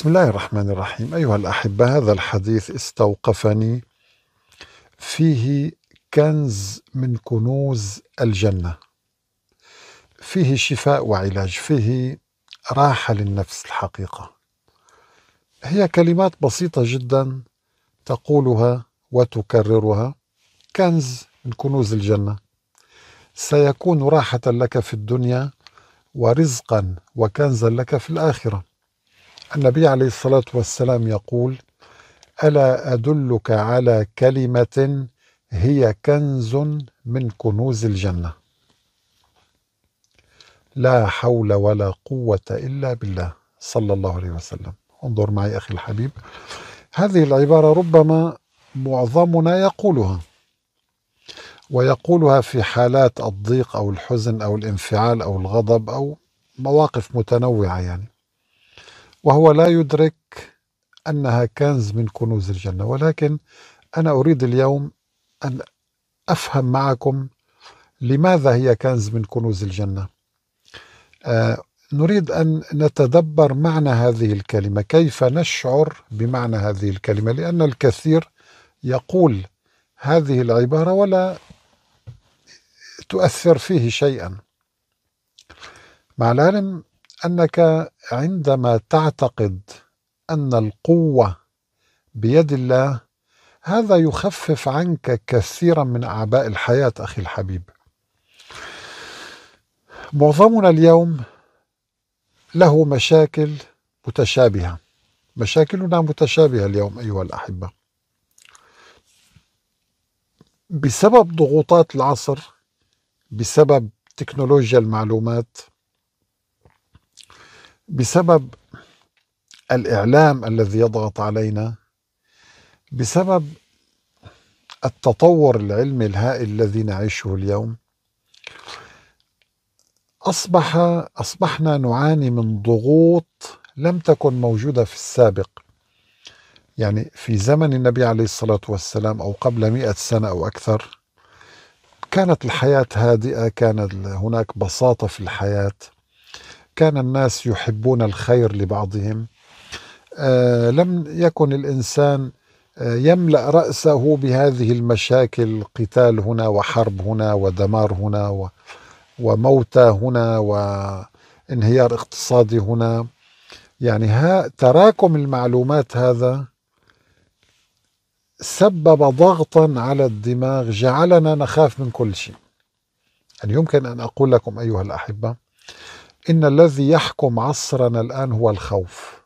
بسم الله الرحمن الرحيم أيها الأحبة هذا الحديث استوقفني فيه كنز من كنوز الجنة فيه شفاء وعلاج فيه راحة للنفس الحقيقة هي كلمات بسيطة جدا تقولها وتكررها كنز من كنوز الجنة سيكون راحة لك في الدنيا ورزقا وكنزا لك في الآخرة النبي عليه الصلاة والسلام يقول ألا أدلك على كلمة هي كنز من كنوز الجنة لا حول ولا قوة إلا بالله صلى الله عليه وسلم انظر معي أخي الحبيب هذه العبارة ربما معظمنا يقولها ويقولها في حالات الضيق أو الحزن أو الانفعال أو الغضب أو مواقف متنوعة يعني وهو لا يدرك أنها كنز من كنوز الجنة ولكن أنا أريد اليوم أن أفهم معكم لماذا هي كنز من كنوز الجنة آه نريد أن نتدبر معنى هذه الكلمة كيف نشعر بمعنى هذه الكلمة لأن الكثير يقول هذه العبارة ولا تؤثر فيه شيئا مع العلم انك عندما تعتقد ان القوه بيد الله هذا يخفف عنك كثيرا من اعباء الحياه اخي الحبيب معظمنا اليوم له مشاكل متشابهه مشاكلنا متشابهه اليوم ايها الاحبه بسبب ضغوطات العصر بسبب تكنولوجيا المعلومات بسبب الاعلام الذي يضغط علينا بسبب التطور العلمي الهائل الذي نعيشه اليوم اصبح اصبحنا نعاني من ضغوط لم تكن موجوده في السابق يعني في زمن النبي عليه الصلاه والسلام او قبل مئة سنه او اكثر كانت الحياه هادئه كان هناك بساطه في الحياه كان الناس يحبون الخير لبعضهم آه، لم يكن الانسان آه، يملا راسه بهذه المشاكل قتال هنا وحرب هنا ودمار هنا وموتى هنا وانهيار اقتصادي هنا يعني ها تراكم المعلومات هذا سبب ضغطا على الدماغ جعلنا نخاف من كل شيء يعني يمكن ان اقول لكم ايها الاحبه إن الذي يحكم عصرنا الآن هو الخوف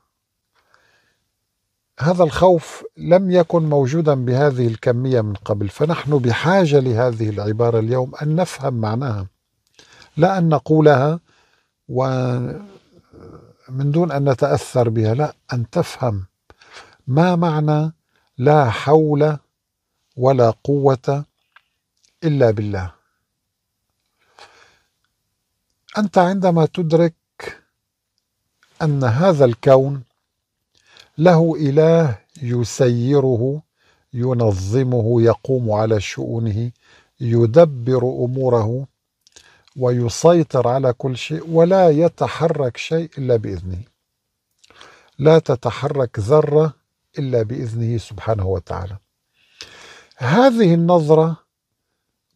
هذا الخوف لم يكن موجودا بهذه الكمية من قبل فنحن بحاجة لهذه العبارة اليوم أن نفهم معناها لا أن نقولها ومن دون أن نتأثر بها لا أن تفهم ما معنى لا حول ولا قوة إلا بالله انت عندما تدرك ان هذا الكون له اله يسيره ينظمه يقوم على شؤونه يدبر اموره ويسيطر على كل شيء ولا يتحرك شيء الا باذنه لا تتحرك ذره الا باذنه سبحانه وتعالى هذه النظره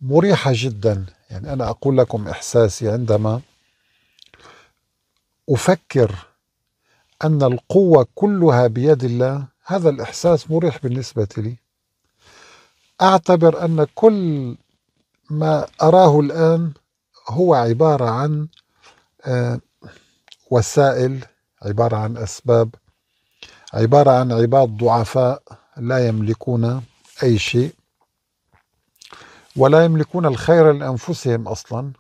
مريحه جدا يعني أنا أقول لكم إحساسي عندما أفكر أن القوة كلها بيد الله هذا الإحساس مريح بالنسبة لي أعتبر أن كل ما أراه الآن هو عبارة عن آه، وسائل عبارة عن أسباب عبارة عن عباد ضعفاء لا يملكون أي شيء ولا يملكون الخير لأنفسهم أصلا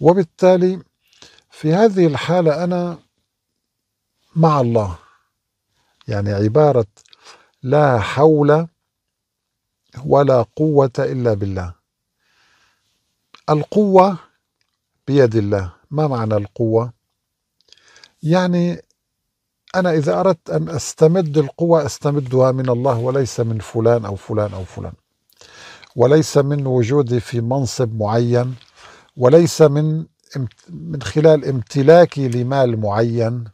وبالتالي في هذه الحالة أنا مع الله يعني عبارة لا حول ولا قوة إلا بالله القوة بيد الله ما معنى القوة؟ يعني أنا إذا أردت أن أستمد القوة أستمدها من الله وليس من فلان أو فلان أو فلان وليس من وجودي في منصب معين وليس من من خلال امتلاكي لمال معين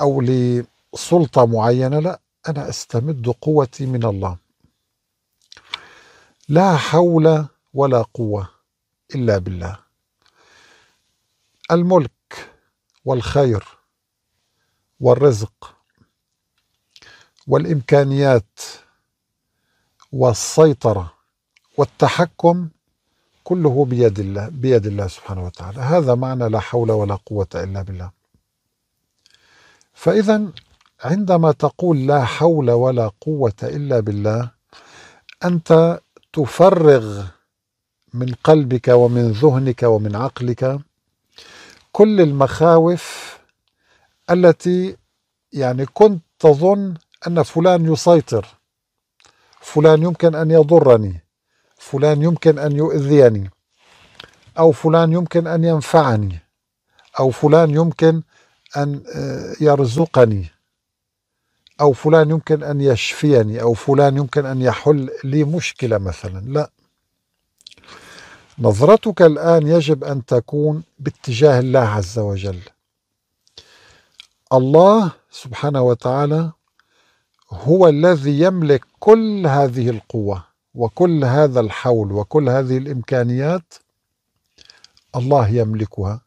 او لسلطه معينه لا انا استمد قوتي من الله لا حول ولا قوه الا بالله الملك والخير والرزق والامكانيات والسيطره والتحكم كله بيد الله بيد الله سبحانه وتعالى هذا معنى لا حول ولا قوة إلا بالله فإذا عندما تقول لا حول ولا قوة إلا بالله أنت تفرغ من قلبك ومن ذهنك ومن عقلك كل المخاوف التي يعني كنت تظن أن فلان يسيطر فلان يمكن أن يضرني فلان يمكن أن يؤذيني أو فلان يمكن أن ينفعني أو فلان يمكن أن آه، يرزقني أو فلان يمكن أن يشفيني أو فلان يمكن أن يحل لي مشكلة مثلا لا نظرتك الآن يجب أن تكون باتجاه الله عز وجل الله سبحانه وتعالى هو الذي يملك كل هذه القوة وكل هذا الحول وكل هذه الامكانيات الله يملكها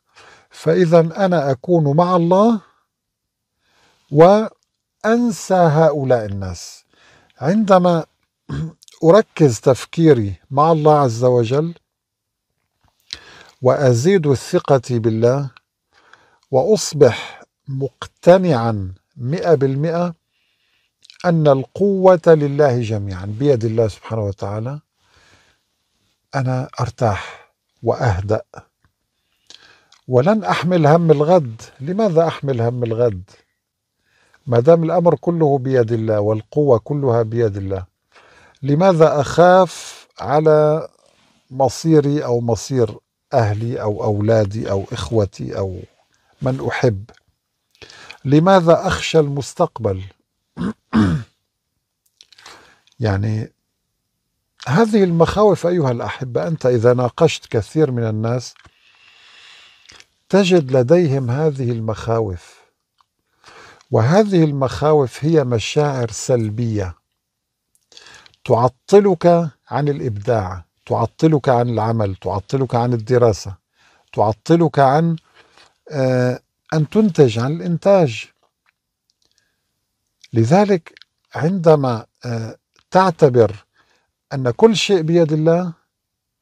فاذا انا اكون مع الله وانسى هؤلاء الناس عندما اركز تفكيري مع الله عز وجل وازيد الثقه بالله واصبح مقتنعا مئه بالمئه أن القوة لله جميعا بيد الله سبحانه وتعالى أنا أرتاح وأهدأ ولن أحمل هم الغد لماذا أحمل هم الغد ما دام الأمر كله بيد الله والقوة كلها بيد الله لماذا أخاف على مصيري أو مصير أهلي أو أولادي أو إخوتي أو من أحب لماذا أخشى المستقبل يعني هذه المخاوف أيها الأحبة أنت إذا ناقشت كثير من الناس تجد لديهم هذه المخاوف وهذه المخاوف هي مشاعر سلبية تعطلك عن الإبداع تعطلك عن العمل تعطلك عن الدراسة تعطلك عن آه، أن تنتج عن الإنتاج لذلك عندما آه، تعتبر أن كل شيء بيد الله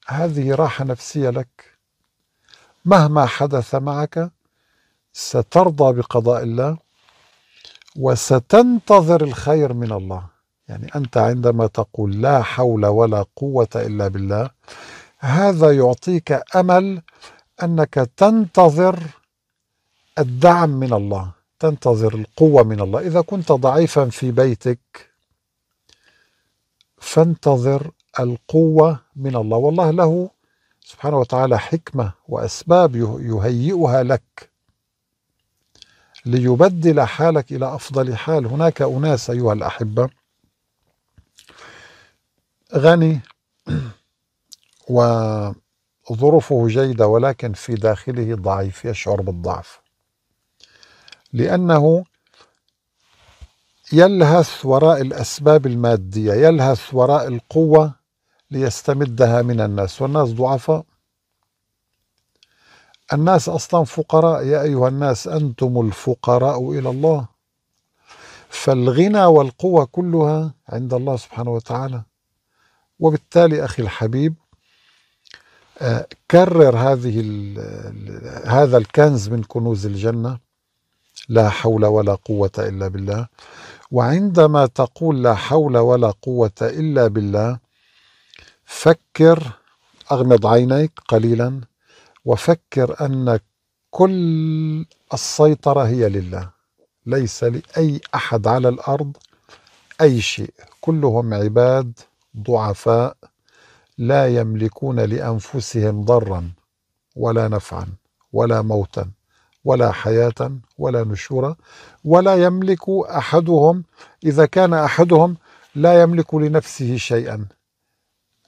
هذه راحة نفسية لك مهما حدث معك سترضى بقضاء الله وستنتظر الخير من الله يعني أنت عندما تقول لا حول ولا قوة إلا بالله هذا يعطيك أمل أنك تنتظر الدعم من الله تنتظر القوة من الله إذا كنت ضعيفا في بيتك فانتظر القوة من الله والله له سبحانه وتعالى حكمة وأسباب يهيئها لك ليبدل حالك إلى أفضل حال هناك أناس أيها الأحبة غني وظروفه جيدة ولكن في داخله ضعيف يشعر بالضعف لأنه يلهث وراء الأسباب المادية يلهث وراء القوة ليستمدها من الناس والناس ضعفاء الناس أصلا فقراء يا أيها الناس أنتم الفقراء إلى الله فالغنى والقوة كلها عند الله سبحانه وتعالى وبالتالي أخي الحبيب آه، كرر هذه هذا الكنز من كنوز الجنه لا حول ولا قوة إلا بالله وعندما تقول لا حول ولا قوة إلا بالله فكر أغمض عينيك قليلا وفكر أن كل السيطرة هي لله ليس لأي أحد على الأرض أي شيء كلهم عباد ضعفاء لا يملكون لأنفسهم ضرا ولا نفعا ولا موتا ولا حياة ولا نشورا ولا يملك أحدهم إذا كان أحدهم لا يملك لنفسه شيئا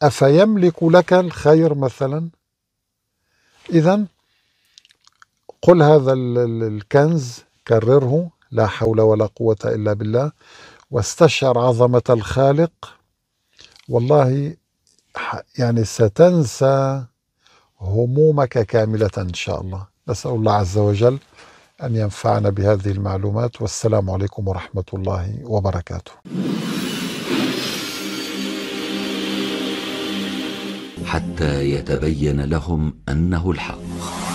أفيملك لك الخير مثلا إذا قل هذا الكنز كرره لا حول ولا قوة إلا بالله واستشعر عظمة الخالق والله يعني ستنسى همومك كاملة إن شاء الله نسأل الله عز وجل أن ينفعنا بهذه المعلومات والسلام عليكم ورحمة الله وبركاته حتى يتبين لهم أنه الحق